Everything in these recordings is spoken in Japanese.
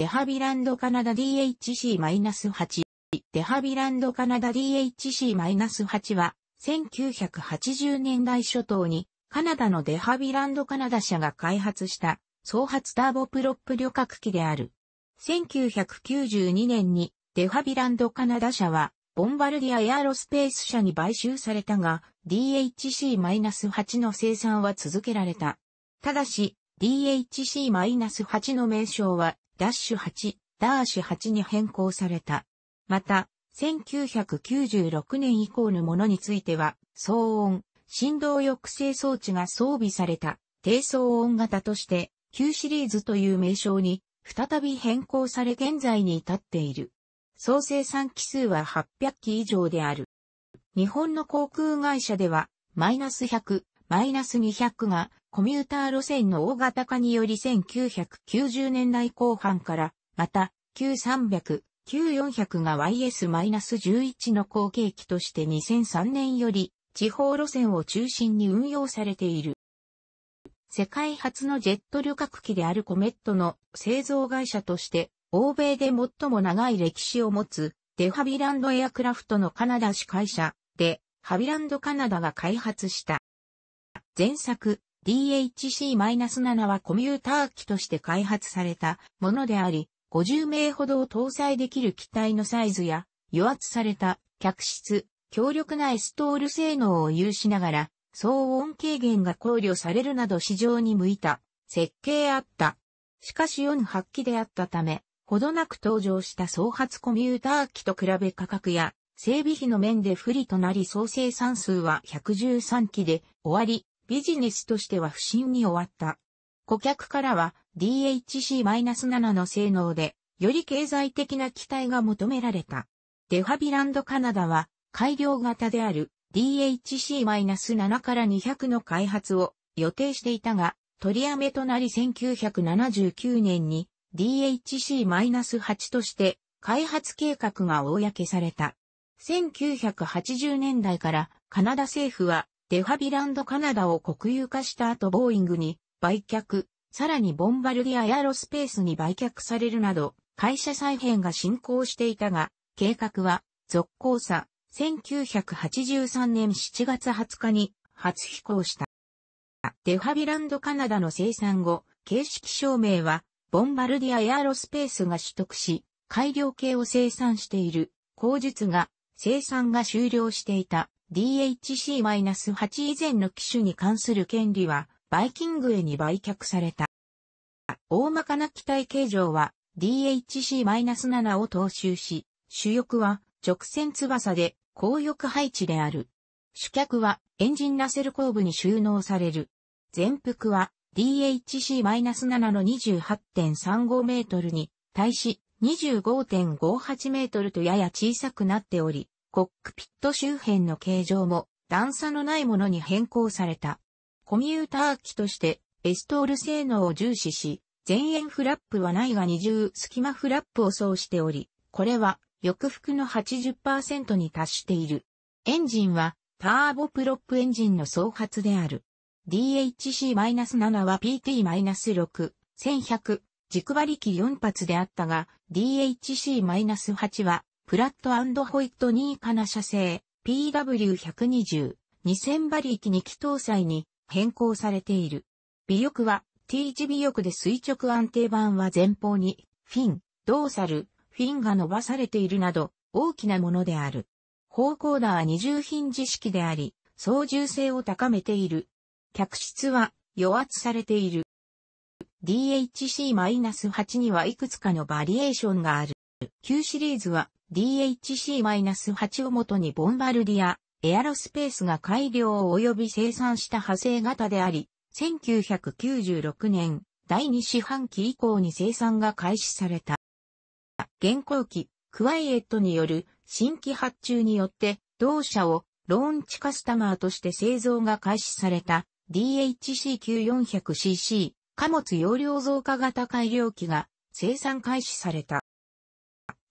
デハビランドカナダ DHC-8。デハビランドカナダ DHC-8 は、1980年代初頭に、カナダのデハビランドカナダ社が開発した、創発ターボプロップ旅客機である。1992年に、デハビランドカナダ社は、ボンバルディアエアロスペース社に買収されたが、DHC-8 の生産は続けられた。ただし、DHC-8 の名称はダッシュ8、ダーシュ8に変更された。また、1996年以降のものについては、騒音、振動抑制装置が装備された低騒音型として、旧シリーズという名称に再び変更され現在に至っている。総生産機数は800機以上である。日本の航空会社では、マイナス100、マイナス200がコミューター路線の大型化により1990年代後半から、また、Q300、Q400 が YS-11 の後継機として2003年より地方路線を中心に運用されている。世界初のジェット旅客機であるコメットの製造会社として、欧米で最も長い歴史を持つデハビランドエアクラフトのカナダ司会社で、ハビランドカナダが開発した。前作、DHC-7 はコミューター機として開発されたものであり、50名ほどを搭載できる機体のサイズや、与圧された客室、強力なエストール性能を有しながら、騒音軽減が考慮されるなど市場に向いた設計あった。しかし4発機であったため、ほどなく登場した総発コミューター機と比べ価格や整備費の面で不利となり総生産数は113機で終わり、ビジネスとしては不振に終わった。顧客からは DHC-7 の性能で、より経済的な期待が求められた。デハビランドカナダは、改良型である DHC-7 から200の開発を予定していたが、取りやめとなり1979年に DHC-8 として開発計画が公された。1980年代からカナダ政府はデハビランドカナダを国有化した後ボーイングに売却、さらにボンバルディアエアロスペースに売却されるなど、会社再編が進行していたが、計画は、続行さ、1983年7月20日に初飛行した。デハビランドカナダの生産後、形式証明は、ボンバルディアエアロスペースが取得し、改良系を生産している、口述が、生産が終了していた。DHC-8 以前の機種に関する権利は、バイキングへに売却された。大まかな機体形状は DHC-7 を踏襲し、主翼は直線翼で後翼配置である。主脚はエンジンラセル後部に収納される。全幅は DHC-7 の28.35メートルに対し25.58メートルとやや小さくなっており、コックピット周辺の形状も段差のないものに変更された。コミューター機としてエストール性能を重視し、前円フラップはないが二重隙間フラップを装しており、これは翼服の80%に達している。エンジンはターボプロップエンジンの総発である。DHC-7 は PT-6、1100、軸馬力4発であったが、DHC-8 はフラットホイットニーカナ社製 PW120 2000馬力2気搭載に変更されている。尾翼は T 字尾翼で垂直安定板は前方にフィン、ドーサル、フィンが伸ばされているなど大きなものである。方向ダー二重ヒンジ式であり、操縦性を高めている。客室は与圧されている。DHC-8 にはいくつかのバリエーションがある。旧シリーズは DHC-8 をもとにボンバルディア、エアロスペースが改良及び生産した派生型であり、1996年第2四半期以降に生産が開始された。現行機、クワイエットによる新規発注によって同社をローンチカスタマーとして製造が開始された DHC9400cc 貨物容量増加型改良機が生産開始された。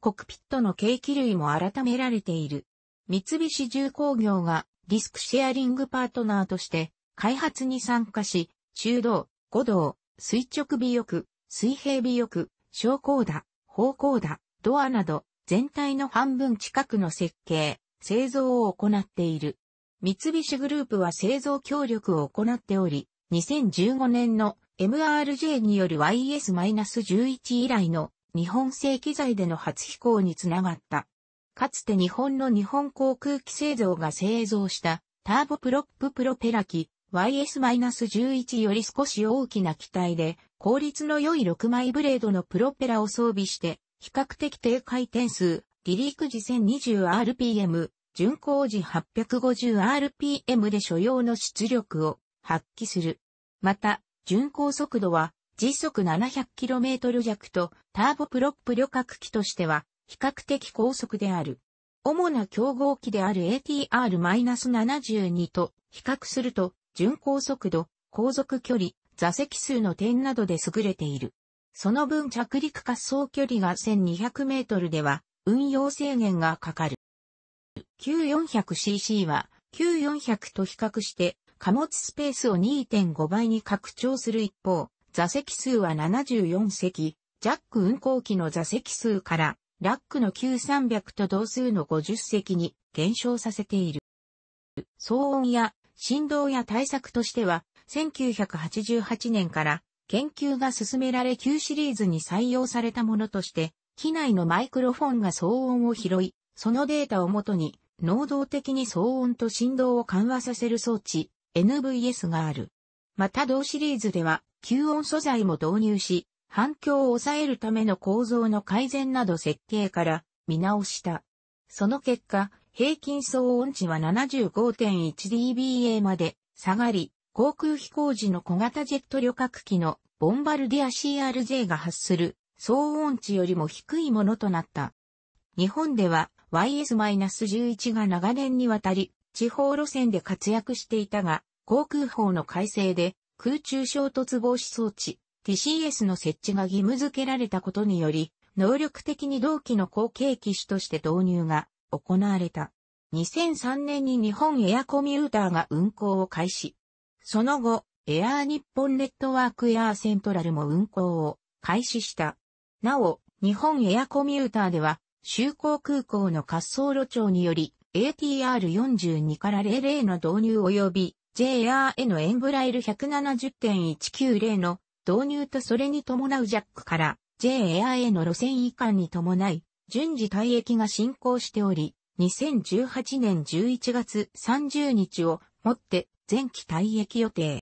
コクピットの計器類も改められている。三菱重工業がリスクシェアリングパートナーとして開発に参加し、中道、五道、垂直尾翼、水平尾翼、昇降打、方向打、ドアなど全体の半分近くの設計、製造を行っている。三菱グループは製造協力を行っており、2015年の MRJ による YS-11 以来の日本製機材での初飛行につながった。かつて日本の日本航空機製造が製造したターボプロッププロペラ機 YS-11 より少し大きな機体で効率の良い6枚ブレードのプロペラを装備して比較的低回転数、離陸時 1020rpm、巡航時 850rpm で所要の出力を発揮する。また、巡航速度は時速 700km 弱とターボプロップ旅客機としては比較的高速である。主な競合機である ATR-72 と比較すると巡航速度、航続距離、座席数の点などで優れている。その分着陸滑走距離が1200メートルでは運用制限がかかる。Q400cc は Q400 と比較して貨物スペースを2.5倍に拡張する一方、座席数は74席、ジャック運行機の座席数から、ラックの9 3 0 0と同数の50席に減少させている。騒音や振動や対策としては、1988年から研究が進められ旧シリーズに採用されたものとして、機内のマイクロフォンが騒音を拾い、そのデータをもとに、能動的に騒音と振動を緩和させる装置、NVS がある。また同シリーズでは、吸音素材も導入し、反響を抑えるための構造の改善など設計から見直した。その結果、平均騒音値は 75.1dBA まで下がり、航空飛行時の小型ジェット旅客機のボンバルディア CRJ が発する騒音値よりも低いものとなった。日本では YS-11 が長年にわたり地方路線で活躍していたが、航空法の改正で空中衝突防止装置 TCS の設置が義務付けられたことにより、能力的に同期の後継機種として導入が行われた。2003年に日本エアコミューターが運行を開始。その後、エアー日本ネットワークエアーセントラルも運行を開始した。なお、日本エアコミューターでは、就航空港の滑走路長により、ATR42 から00の導入及び JRN エンブライル170.190の導入とそれに伴うジャックから j r a の路線移管に伴い、順次退役が進行しており、2018年11月30日をもって前期退役予定。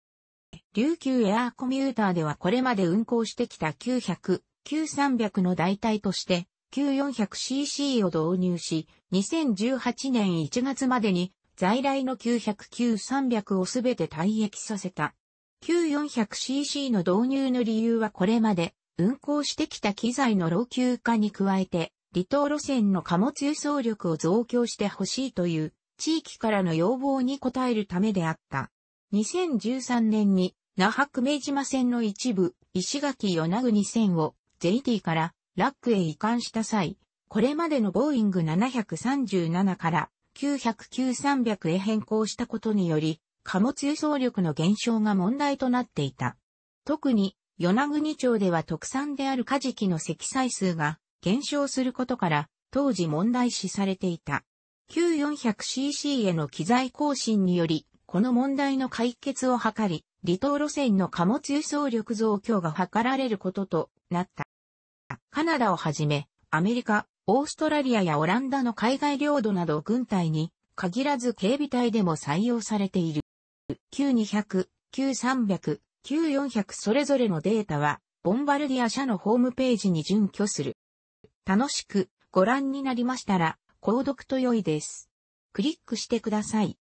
琉球エアーコミューターではこれまで運行してきた900、9300の代替として、9400cc を導入し、2018年1月までに在来の9 0 0 3 0 0をすべて退役させた。9400cc の導入の理由はこれまで運行してきた機材の老朽化に加えて、離島路線の貨物輸送力を増強してほしいという地域からの要望に応えるためであった。2013年に那覇久米島線の一部石垣与那国線を JT からラックへ移管した際、これまでのボーイング737から909-300へ変更したことにより、貨物輸送力の減少が問題となっていた。特に、与那国町では特産であるカジキの積載数が減少することから、当時問題視されていた。9400cc への機材更新により、この問題の解決を図り、離島路線の貨物輸送力増強が図られることとなった。カナダをはじめ、アメリカ、オーストラリアやオランダの海外領土など軍隊に限らず警備隊でも採用されている。Q200、Q300、Q400 それぞれのデータは、ボンバルディア社のホームページに準拠する。楽しくご覧になりましたら、購読と良いです。クリックしてください。